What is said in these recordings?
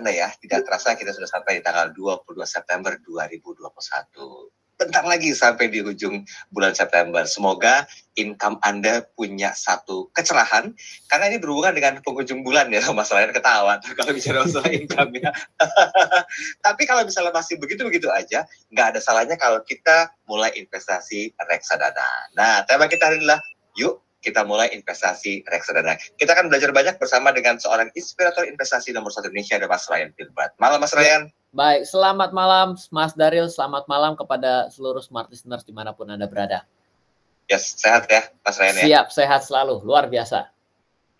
Anda ya, tidak terasa kita sudah sampai di tanggal 22 September 2021. Bentar lagi sampai di ujung bulan September. Semoga income Anda punya satu kecerahan, karena ini berhubungan dengan penghujung bulan ya, masalahnya ketawa kalau bicara masalah income ya. Tapi kalau misalnya masih begitu-begitu aja, nggak ada salahnya kalau kita mulai investasi reksadana. Nah, tema kita hari ini adalah, yuk kita mulai investasi reksadana. Kita akan belajar banyak bersama dengan seorang inspirator investasi nomor satu Indonesia, ada Mas Ryan Filbat. Malam Mas ya, Ryan. Baik, selamat malam Mas Daril, selamat malam kepada seluruh smart listeners dimanapun Anda berada. Yes, sehat ya Mas Ryan ya? Siap, sehat selalu, luar biasa.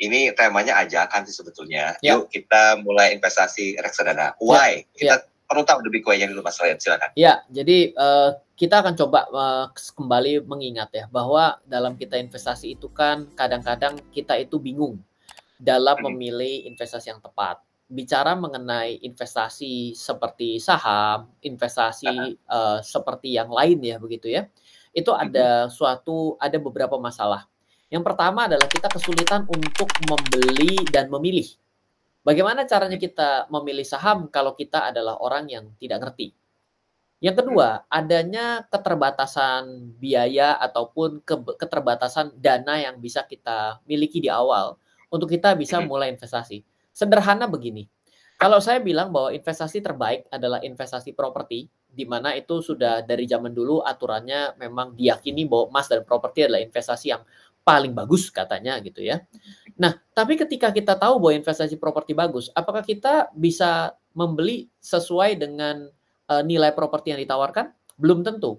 Ini temanya ajakan sih sebetulnya. Yep. Ya. Yuk kita mulai investasi reksadana. Why? Yep. Ya, kita yep tahu lebih kuenya dulu Mas Ryan, silakan. Ya, jadi uh, kita akan coba uh, kembali mengingat ya bahwa dalam kita investasi itu kan kadang-kadang kita itu bingung dalam hmm. memilih investasi yang tepat. Bicara mengenai investasi seperti saham, investasi uh, seperti yang lain ya begitu ya. Itu hmm. ada suatu ada beberapa masalah. Yang pertama adalah kita kesulitan untuk membeli dan memilih Bagaimana caranya kita memilih saham kalau kita adalah orang yang tidak ngerti? Yang kedua, hmm. adanya keterbatasan biaya ataupun ke keterbatasan dana yang bisa kita miliki di awal untuk kita bisa hmm. mulai investasi. Sederhana begini. Kalau saya bilang bahwa investasi terbaik adalah investasi properti, di mana itu sudah dari zaman dulu aturannya memang diyakini bahwa emas dan properti adalah investasi yang paling bagus katanya gitu ya. Nah, tapi ketika kita tahu bahwa investasi properti bagus, apakah kita bisa membeli sesuai dengan uh, nilai properti yang ditawarkan? Belum tentu.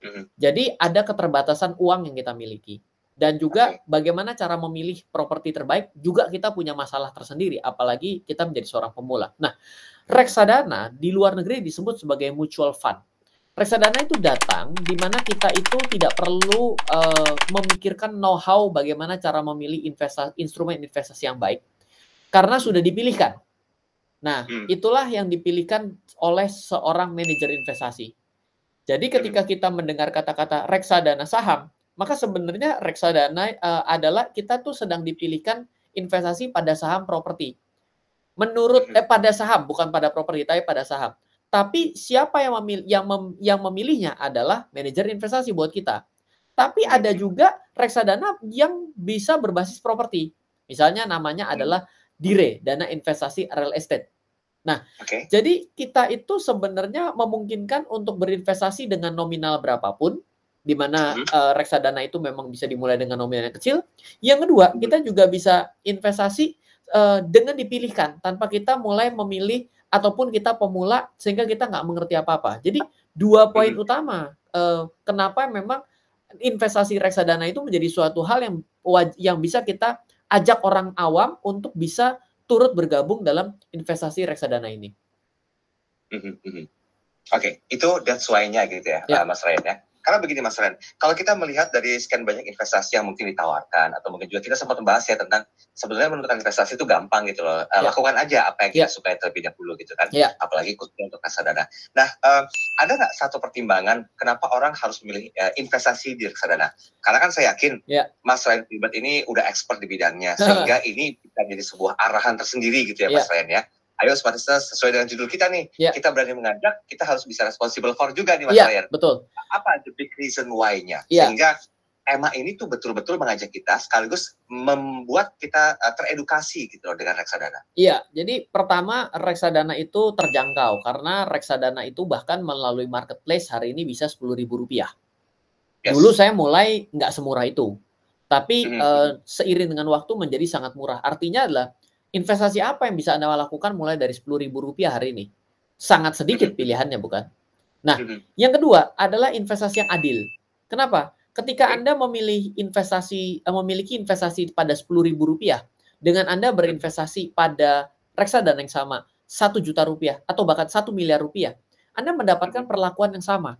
Mm-hmm. Jadi ada keterbatasan uang yang kita miliki dan juga bagaimana cara memilih properti terbaik juga kita punya masalah tersendiri apalagi kita menjadi seorang pemula. Nah, reksadana di luar negeri disebut sebagai mutual fund. Reksadana itu datang di mana kita itu tidak perlu uh, memikirkan know-how bagaimana cara memilih investasi, instrumen investasi yang baik karena sudah dipilihkan. Nah, hmm. itulah yang dipilihkan oleh seorang manajer investasi. Jadi ketika hmm. kita mendengar kata-kata reksadana saham, maka sebenarnya reksadana uh, adalah kita tuh sedang dipilihkan investasi pada saham properti. Menurut hmm. eh pada saham bukan pada properti tapi pada saham tapi siapa yang memilih yang, mem, yang memilihnya adalah manajer investasi buat kita. Tapi iya. ada juga reksadana yang bisa berbasis properti. Misalnya namanya iya. adalah dire dana investasi real estate. Nah, okay. jadi kita itu sebenarnya memungkinkan untuk berinvestasi dengan nominal berapapun, di mana hmm. uh, reksadana itu memang bisa dimulai dengan nominal yang kecil. Yang kedua, mhm. kita juga bisa investasi uh, dengan dipilihkan tanpa kita mulai memilih ataupun kita pemula sehingga kita nggak mengerti apa-apa. Jadi dua poin hmm. utama uh, kenapa memang investasi reksadana itu menjadi suatu hal yang yang bisa kita ajak orang awam untuk bisa turut bergabung dalam investasi reksadana ini. Mm -hmm. Oke, okay. itu that's why-nya gitu ya, yeah. Ya. Mas Ryan ya. Karena begini Mas Ren, kalau kita melihat dari sekian banyak investasi yang mungkin ditawarkan atau mungkin juga kita sempat membahas ya tentang sebenarnya menentukan investasi itu gampang gitu loh. Yeah. Ya. Lakukan aja apa yang kita yeah. sukai terlebih dahulu gitu kan. Yeah. Apalagi khususnya untuk reksadana. Nah, uh, ada nggak satu pertimbangan kenapa orang harus memilih uh, investasi di reksadana? Karena kan saya yakin yeah. Mas Ren Pribet ini udah expert di bidangnya sehingga ini bisa jadi sebuah arahan tersendiri gitu ya Mas yeah. Ren ya ayo Smartista sesuai dengan judul kita nih, yeah. kita berani mengajak, kita harus bisa responsible for juga nih Mas yeah, Ryan. Betul. Apa the big reason why-nya? Yeah. Sehingga Emma ini tuh betul-betul mengajak kita sekaligus membuat kita eh, teredukasi gitu loh dengan reksadana. Iya, jadi pertama reksadana itu terjangkau karena reksadana itu bahkan melalui marketplace hari ini bisa sepuluh ribu rupiah. Yes. Dulu saya mulai nggak semurah itu, tapi mm -hmm. uh, seiring dengan waktu menjadi sangat murah. Artinya adalah Investasi apa yang bisa Anda lakukan mulai dari Rp10.000 hari ini? Sangat sedikit pilihannya, bukan? Nah, yang kedua adalah investasi yang adil. Kenapa? Ketika Anda memilih investasi eh, memiliki investasi pada Rp10.000 dengan Anda berinvestasi pada reksadana yang sama, satu juta rupiah atau bahkan satu miliar rupiah, Anda mendapatkan perlakuan yang sama.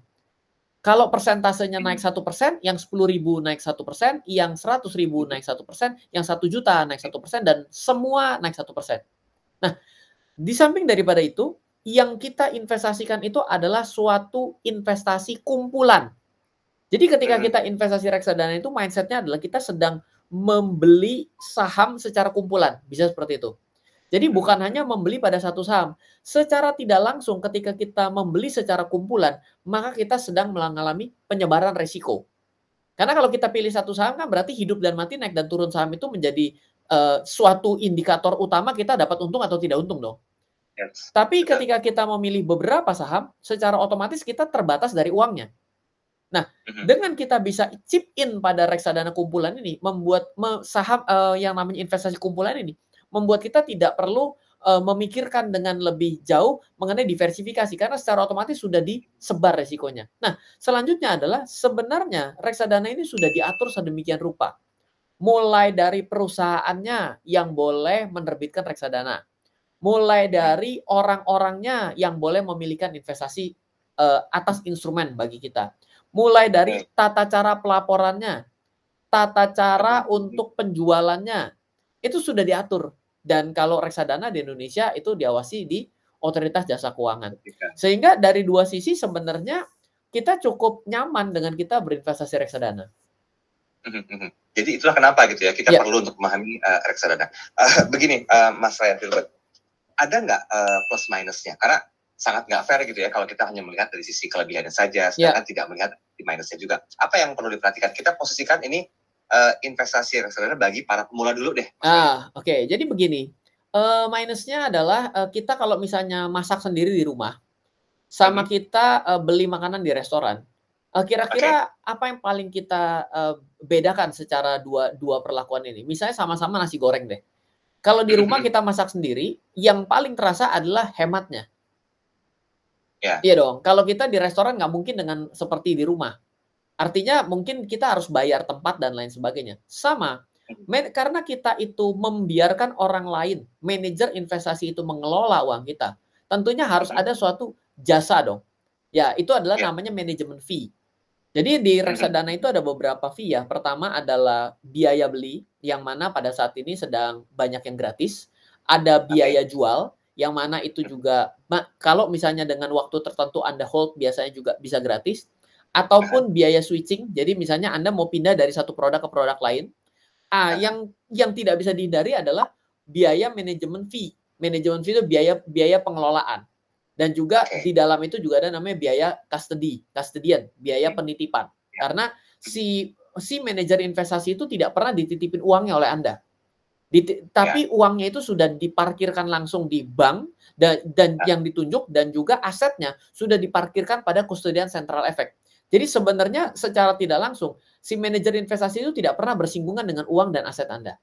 Kalau persentasenya hmm. naik satu persen, yang sepuluh ribu naik satu persen, yang seratus ribu naik satu persen, yang satu juta naik satu persen, dan semua naik satu persen. Nah, di samping daripada itu, yang kita investasikan itu adalah suatu investasi kumpulan. Jadi ketika hmm. kita investasi reksadana itu mindsetnya adalah kita sedang membeli saham secara kumpulan, bisa seperti itu. Jadi hmm. bukan hanya membeli pada satu saham. Secara tidak langsung ketika kita membeli secara kumpulan, maka kita sedang mengalami penyebaran resiko. Karena kalau kita pilih satu saham kan berarti hidup dan mati naik dan turun saham itu menjadi uh, suatu indikator utama kita dapat untung atau tidak untung dong. Yes. Tapi ketika kita memilih beberapa saham, secara otomatis kita terbatas dari uangnya. Nah, hmm. dengan kita bisa chip in pada reksadana kumpulan ini, membuat saham uh, yang namanya investasi kumpulan ini membuat kita tidak perlu eh, memikirkan dengan lebih jauh mengenai diversifikasi karena secara otomatis sudah disebar resikonya. Nah, selanjutnya adalah sebenarnya reksadana ini sudah diatur sedemikian rupa. Mulai dari perusahaannya yang boleh menerbitkan reksadana. Mulai dari orang-orangnya yang boleh memilikan investasi eh, atas instrumen bagi kita. Mulai dari tata cara pelaporannya, tata cara untuk penjualannya, itu sudah diatur dan kalau reksadana di Indonesia itu diawasi di otoritas jasa keuangan. Sehingga dari dua sisi sebenarnya kita cukup nyaman dengan kita berinvestasi reksadana. Hmm, hmm, hmm. Jadi itulah kenapa gitu ya kita ya. perlu untuk memahami uh, reksadana. Uh, begini uh, Mas Ryan Filbert, ada nggak uh, plus minusnya? Karena sangat nggak fair gitu ya kalau kita hanya melihat dari sisi kelebihannya saja, ya. sedangkan ya. tidak melihat di minusnya juga. Apa yang perlu diperhatikan? Kita posisikan ini uh, investasi yang sebenarnya bagi para pemula dulu deh. Ah, oke. Okay. Jadi begini, uh, minusnya adalah uh, kita kalau misalnya masak sendiri di rumah, sama hmm. kita uh, beli makanan di restoran, kira-kira okay. apa yang paling kita uh, bedakan secara dua dua perlakuan ini? Misalnya sama-sama nasi goreng deh. Kalau di rumah hmm. kita masak sendiri, yang paling terasa adalah hematnya. Yeah. Iya dong. Kalau kita di restoran nggak mungkin dengan seperti di rumah. Artinya mungkin kita harus bayar tempat dan lain sebagainya. Sama, Men, karena kita itu membiarkan orang lain, manajer investasi itu mengelola uang kita, tentunya harus ada suatu jasa dong. Ya, itu adalah ya. namanya manajemen fee. Jadi di reksadana itu ada beberapa fee ya. Pertama adalah biaya beli yang mana pada saat ini sedang banyak yang gratis. Ada biaya jual yang mana itu juga kalau misalnya dengan waktu tertentu Anda hold biasanya juga bisa gratis ataupun biaya switching. Jadi misalnya Anda mau pindah dari satu produk ke produk lain, ah, yang yang tidak bisa dihindari adalah biaya manajemen fee. Manajemen fee itu biaya biaya pengelolaan. Dan juga di dalam itu juga ada namanya biaya custody, custodian, biaya penitipan. Ya. Karena si si manajer investasi itu tidak pernah dititipin uangnya oleh Anda. Di, tapi ya. uangnya itu sudah diparkirkan langsung di bank dan, dan ya. yang ditunjuk dan juga asetnya sudah diparkirkan pada custodian central effect jadi sebenarnya secara tidak langsung si manajer investasi itu tidak pernah bersinggungan dengan uang dan aset Anda.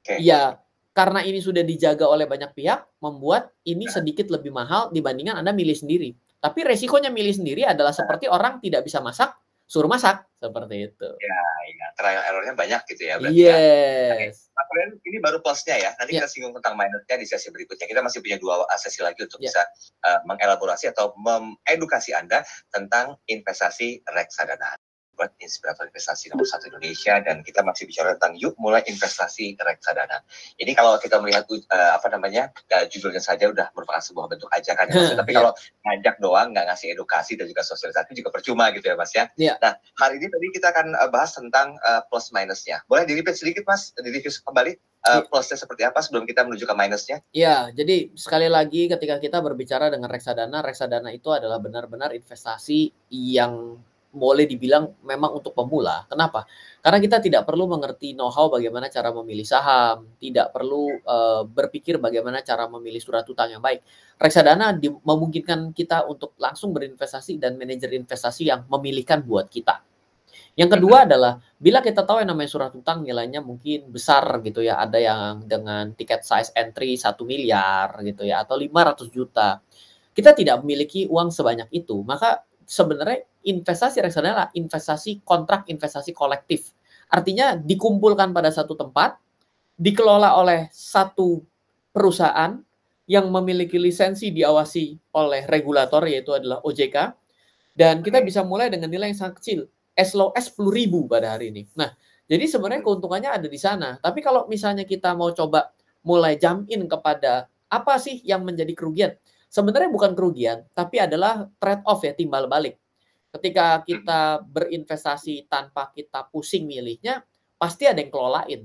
Okay. Ya, karena ini sudah dijaga oleh banyak pihak, membuat ini iya. sedikit lebih mahal dibandingkan Anda milih sendiri. Tapi resikonya milih sendiri adalah iya. seperti orang tidak bisa masak, suruh masak seperti itu. Ya, ya. trial errornya banyak gitu ya. ya. yes. Ya. Nah, kalian ini baru plusnya ya. Nanti yeah. kita singgung tentang minusnya di sesi berikutnya. Kita masih punya dua sesi lagi untuk yeah. bisa uh, mengelaborasi atau mengedukasi Anda tentang investasi reksadana buat inspirator investasi nomor satu Indonesia dan kita masih bicara tentang yuk mulai investasi reksadana. Ini kalau kita melihat uh, apa namanya uh, judulnya saja udah merupakan sebuah bentuk ajakan ya, hmm, Tapi iya. kalau ngajak doang nggak ngasih edukasi dan juga sosialisasi juga percuma gitu ya Mas ya. Yeah. Nah hari ini tadi kita akan eh, bahas tentang uh, plus minusnya. Boleh di sedikit Mas, di kembali uh, plusnya seperti apa sebelum kita menuju ke minusnya? Iya, jadi sekali lagi ketika kita berbicara dengan reksadana, reksadana itu adalah benar-benar investasi yang boleh dibilang memang untuk pemula. Kenapa? Karena kita tidak perlu mengerti know-how bagaimana cara memilih saham, tidak perlu uh, berpikir bagaimana cara memilih surat utang yang baik. Reksadana di, memungkinkan kita untuk langsung berinvestasi dan manajer investasi yang memilihkan buat kita. Yang kedua adalah bila kita tahu yang namanya surat utang nilainya mungkin besar gitu ya, ada yang dengan tiket size entry 1 miliar gitu ya atau 500 juta. Kita tidak memiliki uang sebanyak itu, maka sebenarnya investasi reksadana investasi kontrak investasi kolektif. Artinya dikumpulkan pada satu tempat, dikelola oleh satu perusahaan yang memiliki lisensi diawasi oleh regulator yaitu adalah OJK dan kita bisa mulai dengan nilai yang sangat kecil as low as 10 ribu pada hari ini. Nah, jadi sebenarnya keuntungannya ada di sana. Tapi kalau misalnya kita mau coba mulai jump in kepada apa sih yang menjadi kerugian? Sebenarnya bukan kerugian, tapi adalah trade off ya timbal balik. Ketika kita berinvestasi tanpa kita pusing milihnya, pasti ada yang kelolain.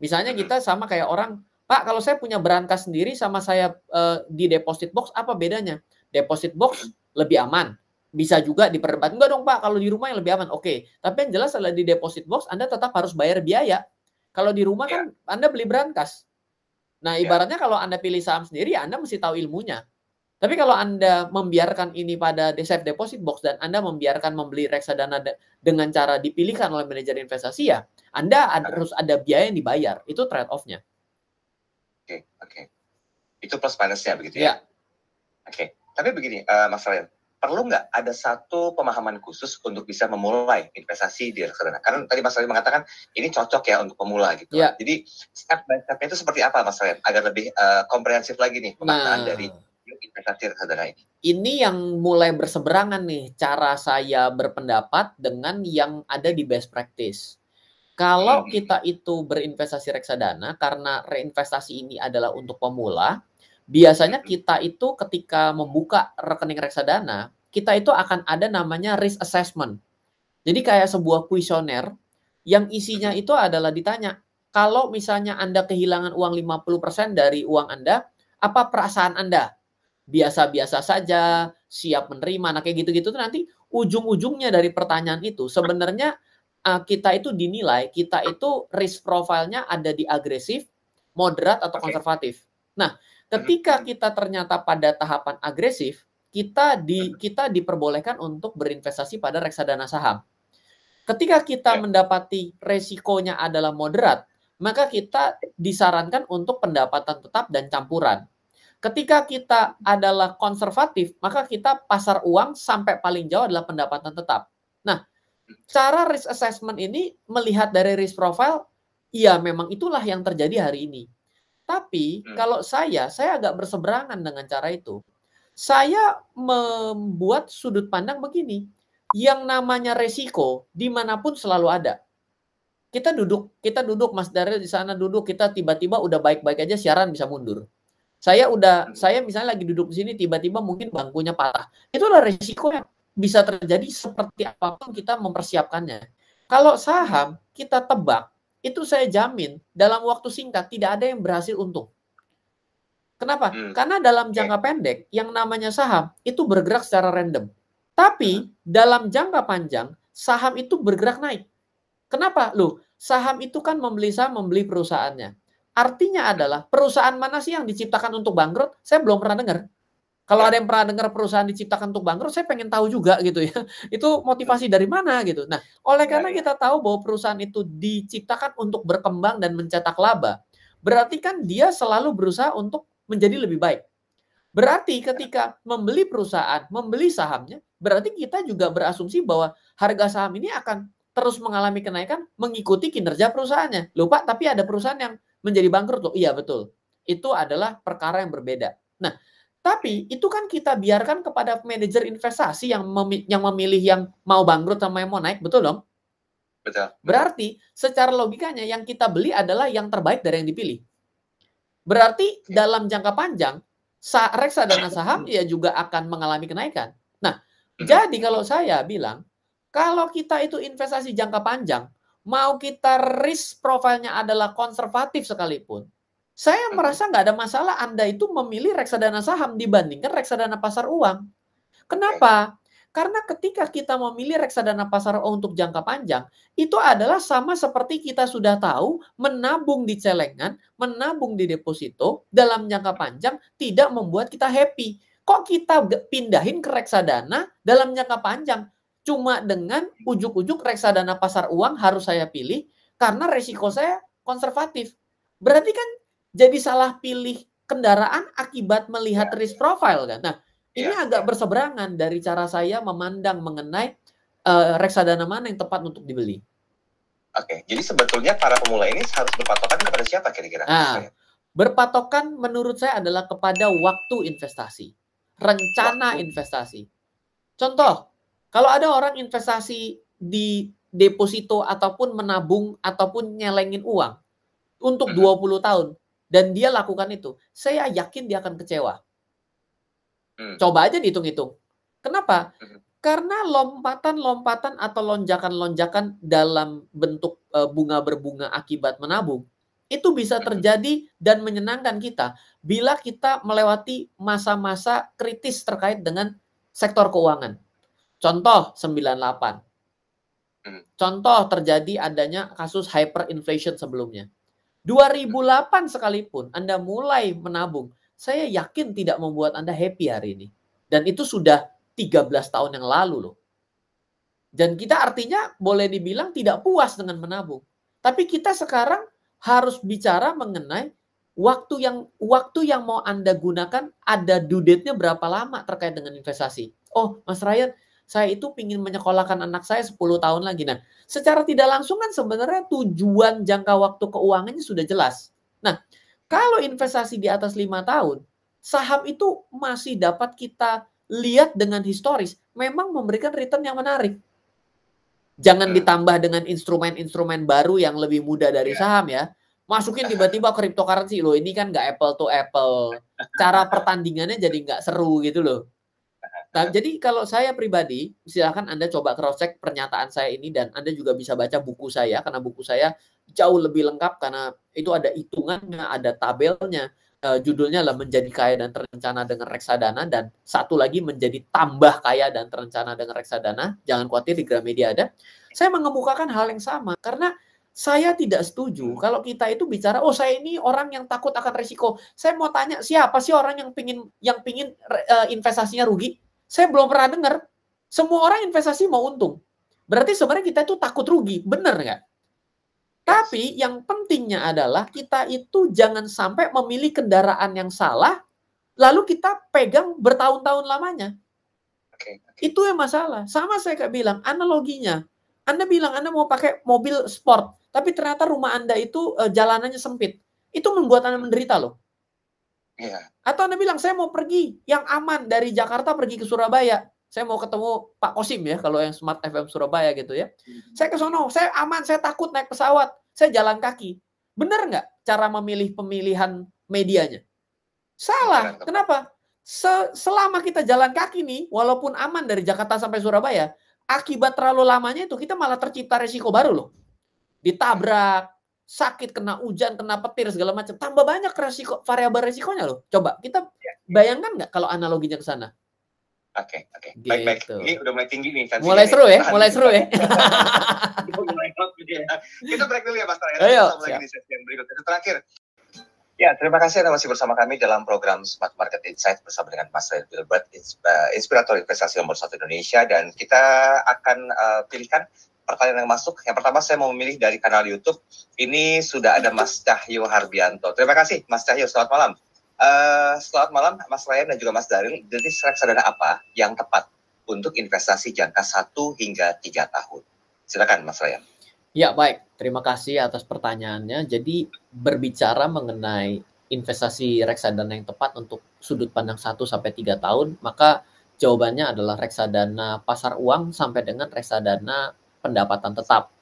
Misalnya kita sama kayak orang, Pak, kalau saya punya berangkas sendiri sama saya uh, di deposit box, apa bedanya? Deposit box lebih aman, bisa juga diperdebatkan enggak dong pak kalau di rumah yang lebih aman oke tapi yang jelas adalah di deposit box anda tetap harus bayar biaya kalau di rumah iya. kan anda beli berangkas nah iya. ibaratnya kalau anda pilih saham sendiri ya anda mesti tahu ilmunya tapi kalau Anda membiarkan ini pada safe deposit box dan Anda membiarkan membeli reksadana de dengan cara dipilihkan oleh manajer investasi ya, Anda nah. harus ada biaya yang dibayar. Itu trade off-nya. Oke, okay, oke. Okay. Itu plus minusnya begitu ya? Yeah. Oke, okay. tapi begini uh, Mas Ryan, perlu nggak ada satu pemahaman khusus untuk bisa memulai investasi di reksadana? Karena tadi Mas Ryan mengatakan ini cocok ya untuk pemula gitu. Ya. Jadi step by step itu seperti apa Mas Ryan? Agar lebih uh, komprehensif lagi nih pemahaman nah. dari investasi reksadana ini. Ini yang mulai berseberangan nih cara saya berpendapat dengan yang ada di best practice. Kalau hmm. kita itu berinvestasi reksadana karena reinvestasi ini adalah untuk pemula, biasanya hmm. kita itu ketika membuka rekening reksadana, kita itu akan ada namanya risk assessment. Jadi kayak sebuah kuesioner yang isinya hmm. itu adalah ditanya, kalau misalnya Anda kehilangan uang 50% dari uang Anda, apa perasaan Anda? biasa-biasa saja, siap menerima, nah kayak gitu-gitu tuh nanti ujung-ujungnya dari pertanyaan itu sebenarnya uh, kita itu dinilai kita itu risk profilnya ada di agresif, moderat atau konservatif. Nah, hmm. ketika kita ternyata pada tahapan agresif, kita di hmm. kita diperbolehkan untuk berinvestasi pada reksadana saham. Ketika kita ya. mendapati resikonya adalah moderat, maka kita disarankan untuk pendapatan tetap dan campuran. Ketika kita adalah konservatif, maka kita pasar uang sampai paling jauh adalah pendapatan tetap. Nah, cara risk assessment ini melihat dari risk profile, ya memang itulah yang terjadi hari ini. Tapi hmm. kalau saya, saya agak berseberangan dengan cara itu. Saya membuat sudut pandang begini, yang namanya resiko dimanapun selalu ada kita duduk, kita duduk Mas Daryl di sana duduk, kita tiba-tiba udah baik-baik aja siaran bisa mundur. Saya udah, hmm. saya misalnya lagi duduk di sini, tiba-tiba mungkin bangkunya patah. Itulah resiko yang bisa terjadi seperti apapun kita mempersiapkannya. Kalau saham kita tebak, itu saya jamin dalam waktu singkat tidak ada yang berhasil untung. Kenapa? Hmm. Karena dalam jangka pendek yang namanya saham itu bergerak secara random. Tapi hmm. dalam jangka panjang saham itu bergerak naik. Kenapa? Loh, saham itu kan membeli saham membeli perusahaannya. Artinya adalah perusahaan mana sih yang diciptakan untuk bangkrut? Saya belum pernah dengar. Kalau ya. ada yang pernah dengar perusahaan diciptakan untuk bangkrut, saya pengen tahu juga gitu ya. Itu motivasi ya. dari mana gitu. Nah, oleh ya, karena kita tahu bahwa perusahaan itu diciptakan untuk berkembang dan mencetak laba, berarti kan dia selalu berusaha untuk menjadi lebih baik. Berarti ketika membeli perusahaan, membeli sahamnya, berarti kita juga berasumsi bahwa harga saham ini akan terus mengalami kenaikan mengikuti kinerja perusahaannya. Lupa, tapi ada perusahaan yang menjadi bangkrut loh. Iya betul. Itu adalah perkara yang berbeda. Nah, tapi itu kan kita biarkan kepada manajer investasi yang yang memilih yang mau bangkrut sama yang mau naik, betul dong? Betul. Berarti secara logikanya yang kita beli adalah yang terbaik dari yang dipilih. Berarti ya. dalam jangka panjang reksadana saham ya juga akan mengalami kenaikan. Nah, mm-hmm. jadi kalau saya bilang kalau kita itu investasi jangka panjang, mau kita risk profilnya adalah konservatif sekalipun, saya merasa nggak ada masalah Anda itu memilih reksadana saham dibandingkan reksadana pasar uang. Kenapa? Karena ketika kita memilih reksadana pasar uang untuk jangka panjang, itu adalah sama seperti kita sudah tahu menabung di celengan, menabung di deposito dalam jangka panjang tidak membuat kita happy. Kok kita pindahin ke reksadana dalam jangka panjang? cuma dengan ujuk-ujuk reksadana pasar uang harus saya pilih karena resiko saya konservatif. Berarti kan jadi salah pilih kendaraan akibat melihat risk profile kan. Nah, ini iya, agak iya. berseberangan dari cara saya memandang mengenai uh, reksadana mana yang tepat untuk dibeli. Oke, jadi sebetulnya para pemula ini harus berpatokan kepada siapa kira-kira? Nah, berpatokan menurut saya adalah kepada waktu investasi, rencana waktu. investasi. Contoh, kalau ada orang investasi di deposito ataupun menabung ataupun nyelengin uang untuk 20 mhm. tahun dan dia lakukan itu, saya yakin dia akan kecewa. Hmm. Coba aja dihitung-hitung. Kenapa? Mhm. Karena lompatan-lompatan atau lonjakan-lonjakan dalam bentuk e, bunga berbunga akibat menabung itu bisa mhm. terjadi dan menyenangkan kita bila kita melewati masa-masa kritis terkait dengan sektor keuangan. Contoh 98. Hmm. Contoh terjadi adanya kasus hyperinflation sebelumnya. 2008 sekalipun Anda mulai menabung, saya yakin tidak membuat Anda happy hari ini. Dan itu sudah 13 tahun yang lalu loh. Dan kita artinya boleh dibilang tidak puas dengan menabung. Tapi kita sekarang harus bicara mengenai waktu yang waktu yang mau Anda gunakan ada due date-nya berapa lama terkait dengan investasi. Oh, Mas Ryan, saya itu ingin menyekolahkan anak saya 10 tahun lagi. Nah, secara tidak langsung kan sebenarnya tujuan jangka waktu keuangannya sudah jelas. Nah, kalau investasi di atas lima tahun, saham itu masih dapat kita lihat dengan historis, memang memberikan return yang menarik. Jangan ditambah dengan instrumen-instrumen baru yang lebih mudah dari iya. saham ya. Masukin tiba-tiba cryptocurrency loh, ini kan nggak apple to apple. Cara pertandingannya jadi nggak seru gitu loh. Nah, iya. jadi kalau saya pribadi, silakan Anda coba cross-check pernyataan saya ini dan Anda juga bisa baca buku saya, karena buku saya jauh lebih lengkap karena itu ada hitungannya, ada tabelnya. Uh, judulnya adalah menjadi kaya dan terencana dengan reksadana dan satu lagi menjadi tambah kaya dan terencana dengan reksadana. Jangan khawatir di Gramedia ada. Saya mengemukakan hal yang sama karena saya tidak setuju kalau kita itu bicara oh saya ini orang yang takut akan risiko Saya mau tanya siapa sih orang yang pingin yang pingin uh, investasinya rugi? Saya belum pernah dengar semua orang investasi mau untung. Berarti sebenarnya kita itu takut rugi, benar nggak? Tapi yang pentingnya adalah kita itu jangan sampai memilih kendaraan yang salah, lalu kita pegang bertahun-tahun lamanya. Okay, okay. Itu yang masalah. Sama saya kayak bilang analoginya, Anda bilang Anda mau pakai mobil sport, tapi ternyata rumah Anda itu eh, jalanannya sempit. Itu membuat Anda menderita loh. Yeah. Atau Anda bilang, saya mau pergi yang aman dari Jakarta pergi ke Surabaya. Saya mau ketemu Pak Kosim ya, kalau yang Smart FM Surabaya gitu ya. Mm-hmm. Saya ke sono, saya aman, saya takut naik pesawat, saya jalan kaki. Benar nggak cara memilih pemilihan medianya? Salah. Benar, Kenapa? Se Selama kita jalan kaki nih, walaupun aman dari Jakarta sampai Surabaya, akibat terlalu lamanya itu kita malah tercipta resiko baru loh. Ditabrak, sakit, kena hujan, kena petir segala macam, tambah banyak resiko variabel resikonya loh. Coba kita bayangkan nggak kalau analoginya ke sana? Oke, oke. Gitu. Baik, baik. Gitu. Ini udah mulai tinggi nih kan Mulai seru ya, mulai seru gitu ya. kita break dulu ya Mas Terakhir. Ayo, lagi di sesi yang berikutnya. Terakhir, Ya, terima kasih Anda masih bersama kami dalam program Smart Market Insight bersama dengan Mas Ryan Wilbert, eh, Inspirator Investasi Nomor Satu Indonesia. Dan kita akan uh, pilihkan pertanyaan yang masuk. Yang pertama saya mau memilih dari kanal YouTube. Ini sudah ada Mas Cahyo Harbianto. Terima kasih Mas Cahyo, selamat malam. Uh, selamat malam Mas Ryan dan juga Mas Daril. Jadi reksadana apa yang tepat untuk investasi jangka 1 hingga 3 tahun? Silakan Mas Ryan. Ya baik, terima kasih atas pertanyaannya. Jadi berbicara mengenai investasi reksadana yang tepat untuk sudut pandang 1 sampai 3 tahun, maka jawabannya adalah reksadana pasar uang sampai dengan reksadana pendapatan tetap.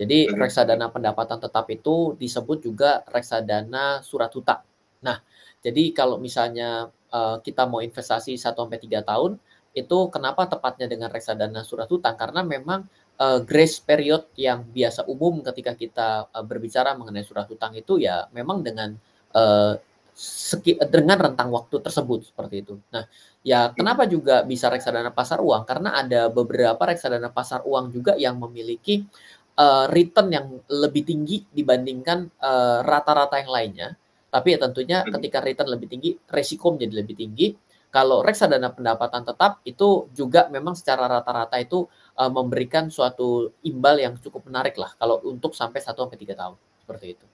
Jadi mhm. reksadana pendapatan tetap itu disebut juga reksadana surat hutang. Nah, jadi kalau misalnya uh, kita mau investasi 1 sampai 3 tahun, itu kenapa tepatnya dengan reksadana surat hutang? Karena memang uh, grace period yang biasa umum ketika kita uh, berbicara mengenai surat hutang itu ya memang dengan uh, dengan rentang waktu tersebut seperti itu. Nah, ya kenapa juga bisa reksadana pasar uang? Karena ada beberapa reksadana pasar uang juga yang memiliki uh, return yang lebih tinggi dibandingkan eh, rata-rata uh, yang lainnya. Tapi ya tentunya hmm. ketika return lebih tinggi, resiko menjadi lebih tinggi. Kalau reksadana pendapatan tetap itu juga memang secara rata-rata itu uh, memberikan suatu imbal yang cukup menarik lah kalau untuk sampai 1 sampai 3 tahun. Seperti itu.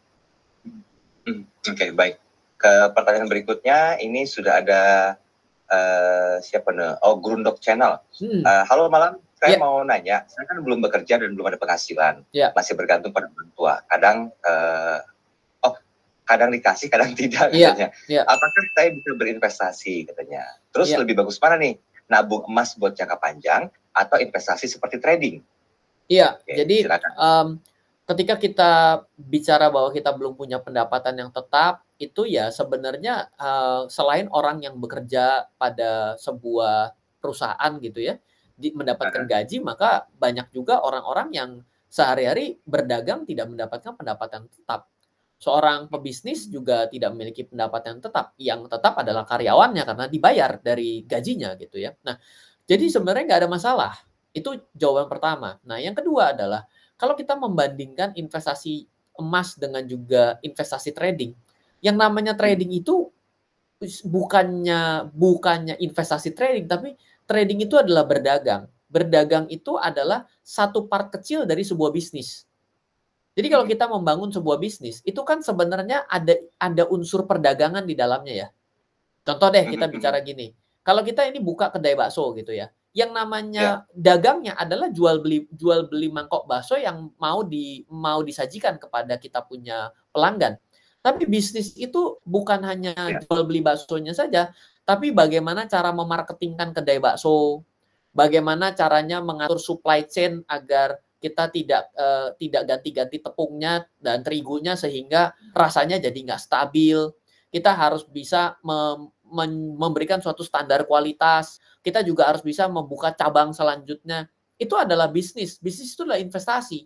Hmm. Hmm. Oke, okay, baik ke pertanyaan berikutnya ini sudah ada uh, siapa nih? Oh Grundok Channel. Hmm. Uh, halo malam, saya yeah. mau nanya. Saya kan belum bekerja dan belum ada penghasilan. Yeah. Masih bergantung pada orang tua. Kadang uh, oh kadang dikasih, kadang tidak yeah. katanya. Yeah. Apakah saya bisa berinvestasi katanya? Terus yeah. lebih bagus mana nih? Nabung emas buat jangka panjang atau investasi seperti trading? Iya, yeah. jadi um, ketika kita bicara bahwa kita belum punya pendapatan yang tetap, itu ya sebenarnya uh, selain orang yang bekerja pada sebuah perusahaan gitu ya, di, mendapatkan gaji, maka banyak juga orang-orang yang sehari-hari berdagang tidak mendapatkan pendapatan tetap. Seorang pebisnis juga tidak memiliki pendapatan tetap, yang tetap adalah karyawannya karena dibayar dari gajinya gitu ya. Nah, jadi sebenarnya nggak ada masalah. Itu jawaban pertama. Nah, yang kedua adalah kalau kita membandingkan investasi emas dengan juga investasi trading, yang namanya trading itu bukannya bukannya investasi trading, tapi trading itu adalah berdagang. Berdagang itu adalah satu part kecil dari sebuah bisnis. Jadi kalau kita membangun sebuah bisnis, itu kan sebenarnya ada ada unsur perdagangan di dalamnya ya. Contoh deh kita bicara gini. Kalau kita ini buka kedai bakso gitu ya yang namanya ya. dagangnya adalah jual beli jual beli mangkok bakso yang mau di mau disajikan kepada kita punya pelanggan. Tapi bisnis itu bukan hanya ya. jual beli baksonya saja, tapi bagaimana cara memarketingkan kedai bakso, bagaimana caranya mengatur supply chain agar kita tidak uh, tidak ganti-ganti tepungnya dan terigunya sehingga rasanya jadi nggak stabil. Kita harus bisa mem memberikan suatu standar kualitas. Kita juga harus bisa membuka cabang selanjutnya. Itu adalah bisnis. Bisnis itu adalah investasi.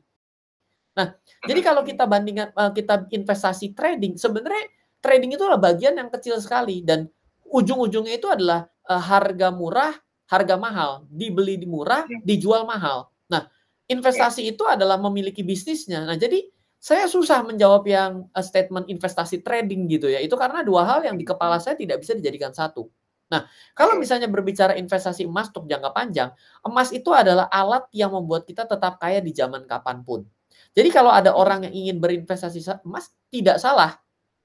Nah, jadi kalau kita bandingkan eh, kita investasi trading, sebenarnya trading itu adalah bagian yang kecil sekali dan ujung-ujungnya itu adalah eh, harga murah, harga mahal, dibeli di murah, dijual mahal. Nah, investasi itu adalah memiliki bisnisnya. Nah, jadi saya susah menjawab yang eh, statement investasi trading gitu ya. Itu karena dua hal yang di kepala saya tidak bisa dijadikan satu. Nah, kalau misalnya berbicara investasi emas untuk jangka panjang, emas itu adalah alat yang membuat kita tetap kaya di zaman kapanpun. Jadi kalau ada orang yang ingin berinvestasi emas, tidak salah.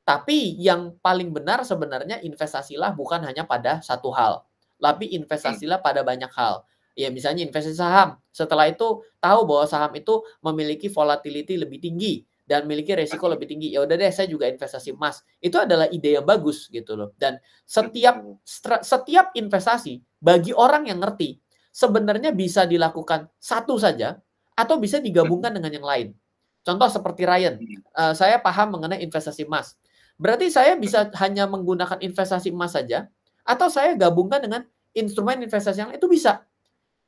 Tapi yang paling benar sebenarnya investasilah bukan hanya pada satu hal. Tapi investasilah pada banyak hal ya misalnya investasi saham. Setelah itu tahu bahwa saham itu memiliki volatility lebih tinggi dan memiliki resiko lebih tinggi. Ya udah deh, saya juga investasi emas. Itu adalah ide yang bagus gitu loh. Dan setiap setiap investasi bagi orang yang ngerti sebenarnya bisa dilakukan satu saja atau bisa digabungkan dengan yang lain. Contoh seperti Ryan, uh, saya paham mengenai investasi emas. Berarti saya bisa hanya menggunakan investasi emas saja atau saya gabungkan dengan instrumen investasi yang lain itu bisa.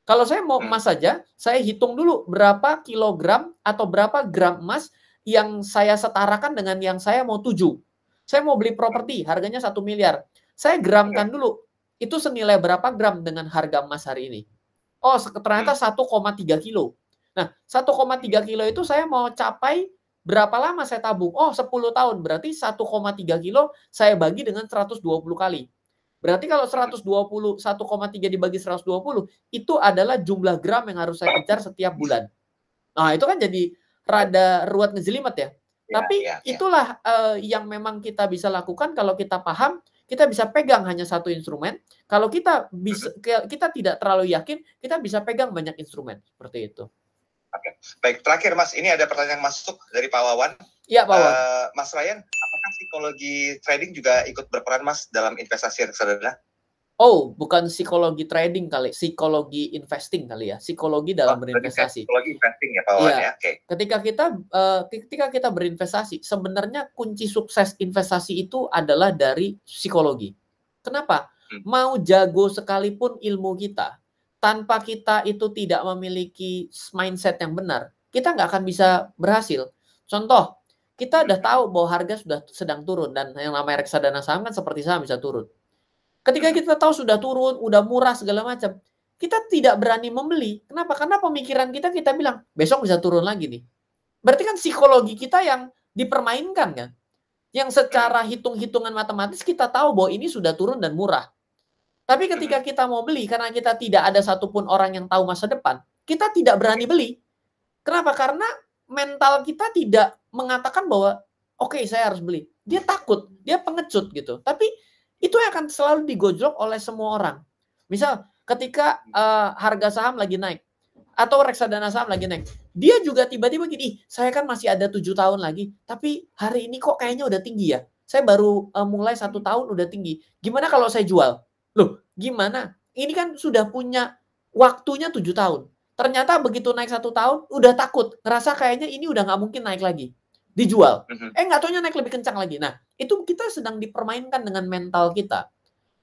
Kalau saya mau hmm. emas saja, saya hitung dulu berapa kilogram atau berapa gram emas yang saya setarakan dengan yang saya mau tuju. Saya mau beli properti, harganya satu miliar. Saya gramkan iya. dulu. Itu senilai berapa gram dengan harga emas hari ini? Oh, ternyata 1,3 hmm. kilo. Nah, 1,3 kilo itu saya mau capai berapa lama saya tabung? Oh, 10 tahun. Berarti 1,3 kilo saya bagi dengan 120 kali. Berarti kalau 120, 1,3 dibagi 120, itu adalah jumlah gram yang harus saya kejar setiap bulan. Nah, itu kan jadi rada ruwet ngejelimet ya. ya Tapi ya, ya. itulah uh, yang memang kita bisa lakukan kalau kita paham, kita bisa pegang hanya satu instrumen. Kalau kita bisa mm-hmm. kita tidak terlalu yakin, kita bisa pegang banyak instrumen seperti itu. Oke. Baik, terakhir Mas, ini ada pertanyaan masuk dari Pak Wawan. Iya, Pak Wawan. Uh, mas Ryan, apakah psikologi trading juga ikut berperan Mas dalam investasi reksadana? Oh, bukan psikologi trading kali, psikologi investing kali ya, psikologi dalam oh, berinvestasi. Psikologi investing ya, Pak Wan iya. ya. Oke. Okay. Ketika kita uh, ketika kita berinvestasi, sebenarnya kunci sukses investasi itu adalah dari psikologi. Kenapa? Hmm. Mau jago sekalipun ilmu kita, tanpa kita itu tidak memiliki mindset yang benar, kita nggak akan bisa berhasil. Contoh, kita udah hmm. tahu bahwa harga sudah sedang turun dan yang namanya reksadana saham kan seperti saham bisa turun. Ketika kita tahu sudah turun, udah murah segala macam, kita tidak berani membeli. Kenapa? Karena pemikiran kita kita bilang besok bisa turun lagi nih. Berarti kan psikologi kita yang dipermainkan kan? Yang secara hitung-hitungan matematis kita tahu bahwa ini sudah turun dan murah. Tapi ketika kita mau beli karena kita tidak ada satupun orang yang tahu masa depan, kita tidak berani beli. Kenapa? Karena mental kita tidak mengatakan bahwa oke okay, saya harus beli. Dia takut, dia pengecut gitu. Tapi itu akan selalu digojok oleh semua orang. Misal ketika uh, harga saham lagi naik atau reksadana saham lagi naik, dia juga tiba-tiba gini, saya kan masih ada tujuh tahun lagi, tapi hari ini kok kayaknya udah tinggi ya. Saya baru uh, mulai satu tahun udah tinggi. Gimana kalau saya jual? Loh, gimana? Ini kan sudah punya waktunya tujuh tahun. Ternyata begitu naik satu tahun, udah takut, ngerasa kayaknya ini udah nggak mungkin naik lagi, dijual. Mm-hmm. Eh nggak taunya naik lebih kencang lagi. Nah, itu kita sedang dipermainkan dengan mental kita.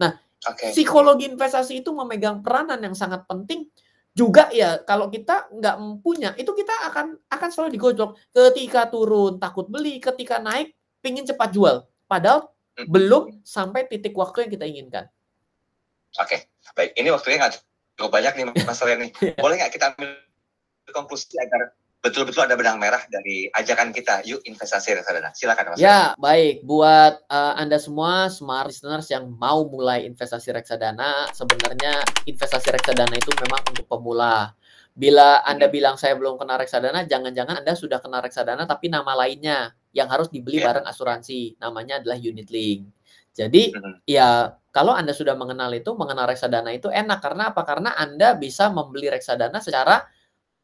Nah, okay. psikologi investasi itu memegang peranan yang sangat penting juga ya kalau kita nggak punya itu kita akan akan selalu digojok ketika turun takut beli ketika naik pingin cepat jual padahal hmm. belum sampai titik waktu yang kita inginkan oke okay. baik ini waktunya nggak cukup banyak nih mas nih iya. boleh nggak kita ambil konklusi agar betul-betul ada benang merah dari ajakan kita. Yuk investasi reksadana. Silakan Mas. Ya, baik. Buat uh, Anda semua smart listeners yang mau mulai investasi reksadana, sebenarnya investasi reksadana itu memang untuk pemula. Bila Anda hmm. bilang saya belum kena reksadana, jangan-jangan Anda sudah kena reksadana tapi nama lainnya yang harus dibeli yeah. bareng asuransi. Namanya adalah unit link. Jadi hmm ya kalau Anda sudah mengenal itu, mengenal reksadana itu enak karena apa? Karena Anda bisa membeli reksadana secara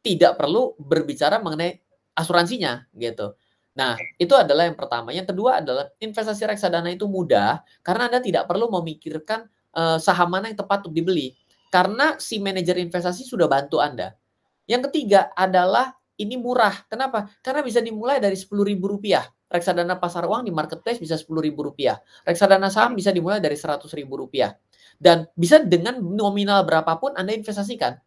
tidak perlu berbicara mengenai asuransinya gitu. Nah, itu adalah yang pertama. Yang kedua adalah investasi reksadana itu mudah karena Anda tidak perlu memikirkan uh, saham mana yang tepat untuk dibeli karena si manajer investasi sudah bantu Anda. Yang ketiga adalah ini murah. Kenapa? Karena bisa dimulai dari rp rupiah. Reksadana pasar uang di marketplace bisa rp rupiah. Reksadana saham bisa dimulai dari rp rupiah Dan bisa dengan nominal berapapun Anda investasikan.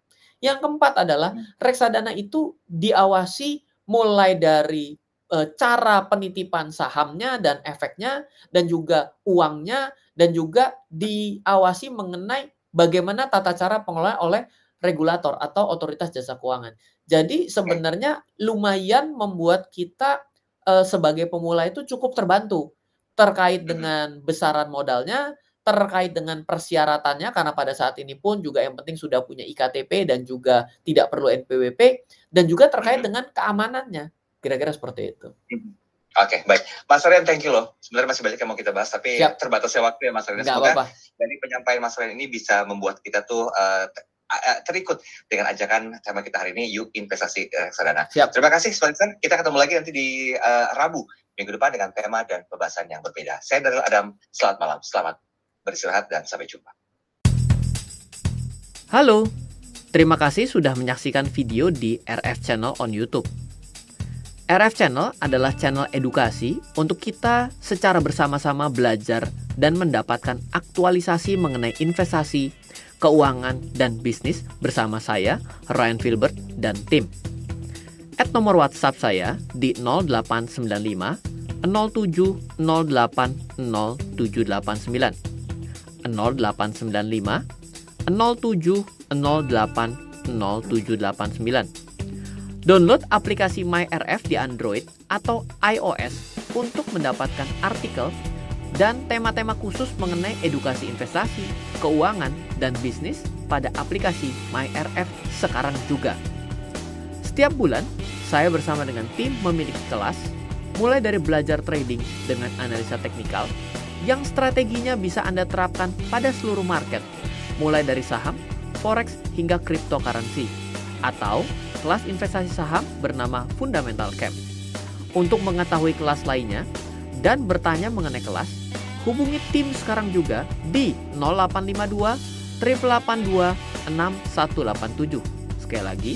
Yang keempat adalah hmm. reksadana itu diawasi mulai dari e, cara penitipan sahamnya dan efeknya dan juga uangnya dan juga diawasi mengenai bagaimana tata cara pengelolaan oleh regulator atau otoritas jasa keuangan. Jadi sebenarnya lumayan membuat kita e, sebagai pemula itu cukup terbantu terkait hmm. dengan besaran modalnya, terkait dengan persyaratannya karena pada saat ini pun juga yang penting sudah punya IKTP dan juga tidak perlu NPWP dan juga terkait dengan keamanannya. Kira-kira seperti itu. Oke, okay, baik. Mas aryan thank you loh. Sebenarnya masih banyak yang mau kita bahas, tapi Siap. terbatasnya waktu ya Mas aryan Semoga apa -apa. dari penyampaian Mas aryan ini bisa membuat kita tuh uh, terikut dengan ajakan tema kita hari ini yuk investasi reksadana. Siap. Terima kasih Swanson. Kita ketemu lagi nanti di uh, Rabu minggu depan dengan tema dan pembahasan yang berbeda. Saya Daryl Adam. Selamat malam. Selamat beristirahat dan sampai jumpa. Halo, terima kasih sudah menyaksikan video di RF Channel on YouTube. RF Channel adalah channel edukasi untuk kita secara bersama-sama belajar dan mendapatkan aktualisasi mengenai investasi, keuangan, dan bisnis bersama saya, Ryan Filbert, dan tim. At nomor WhatsApp saya di 0895 07080789. 0895 07 08 0789. Download aplikasi MyRF di Android atau iOS untuk mendapatkan artikel dan tema-tema khusus mengenai edukasi investasi, keuangan, dan bisnis pada aplikasi MyRF sekarang juga. Setiap bulan, saya bersama dengan tim memiliki kelas, mulai dari belajar trading dengan analisa teknikal yang strateginya bisa Anda terapkan pada seluruh market, mulai dari saham, forex, hingga cryptocurrency, atau kelas investasi saham bernama Fundamental Camp. Untuk mengetahui kelas lainnya dan bertanya mengenai kelas, hubungi tim sekarang juga di 0852 382 6187. Sekali lagi,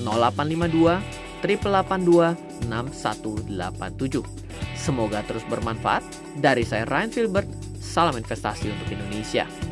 0852 382 6187. Semoga terus bermanfaat. Dari saya Ryan Filbert, salam investasi untuk Indonesia.